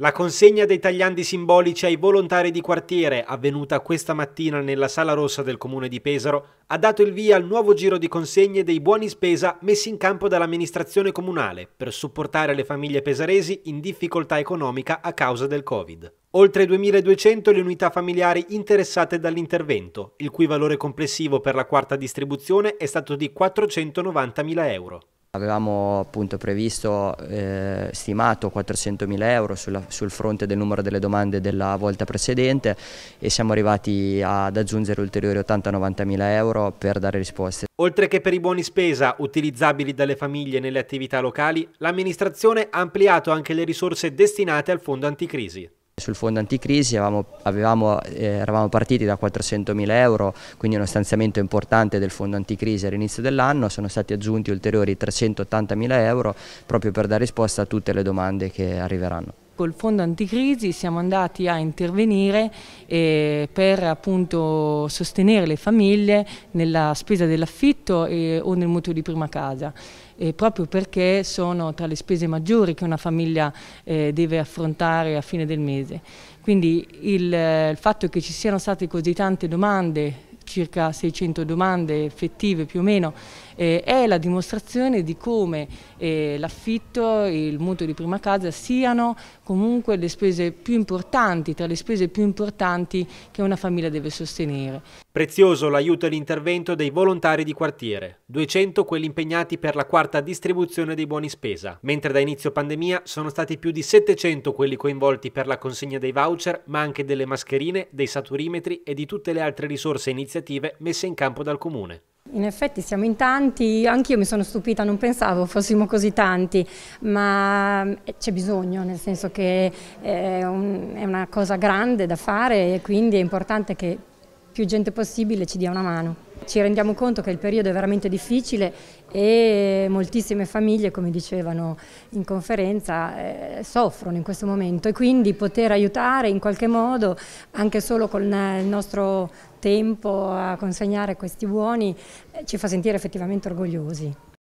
La consegna dei tagliandi simbolici ai volontari di quartiere, avvenuta questa mattina nella Sala Rossa del Comune di Pesaro, ha dato il via al nuovo giro di consegne dei buoni spesa messi in campo dall'amministrazione comunale per supportare le famiglie pesaresi in difficoltà economica a causa del Covid. Oltre 2.200 le unità familiari interessate dall'intervento, il cui valore complessivo per la quarta distribuzione è stato di 490.000 euro. Avevamo appunto previsto, eh, stimato 400.000 euro sulla, sul fronte del numero delle domande della volta precedente e siamo arrivati ad aggiungere ulteriori 80-90.000 euro per dare risposte. Oltre che per i buoni spesa utilizzabili dalle famiglie nelle attività locali, l'amministrazione ha ampliato anche le risorse destinate al fondo anticrisi. Sul fondo anticrisi avevamo, avevamo, eh, eravamo partiti da 400.000 euro, quindi uno stanziamento importante del fondo anticrisi all'inizio dell'anno, sono stati aggiunti ulteriori 380.000 euro proprio per dare risposta a tutte le domande che arriveranno col fondo anticrisi siamo andati a intervenire eh, per appunto sostenere le famiglie nella spesa dell'affitto o nel mutuo di prima casa. Eh, proprio perché sono tra le spese maggiori che una famiglia eh, deve affrontare a fine del mese. Quindi il, eh, il fatto che ci siano state così tante domande circa 600 domande effettive più o meno, eh, è la dimostrazione di come eh, l'affitto e il mutuo di prima casa siano comunque le spese più importanti, tra le spese più importanti che una famiglia deve sostenere. Prezioso l'aiuto e l'intervento dei volontari di quartiere, 200 quelli impegnati per la quarta distribuzione dei buoni spesa, mentre da inizio pandemia sono stati più di 700 quelli coinvolti per la consegna dei voucher, ma anche delle mascherine, dei saturimetri e di tutte le altre risorse iniziali iniziative messe in campo dal Comune. In effetti siamo in tanti, anch'io mi sono stupita, non pensavo fossimo così tanti, ma eh, c'è bisogno, nel senso che è, eh, un, è una cosa grande da fare e quindi è importante che più gente possibile ci dia una mano. Ci rendiamo conto che il periodo è veramente difficile e moltissime famiglie, come dicevano in conferenza, eh, soffrono in questo momento e quindi poter aiutare in qualche modo, anche solo con il nostro tempo a consegnare questi buoni, eh, ci fa sentire effettivamente orgogliosi.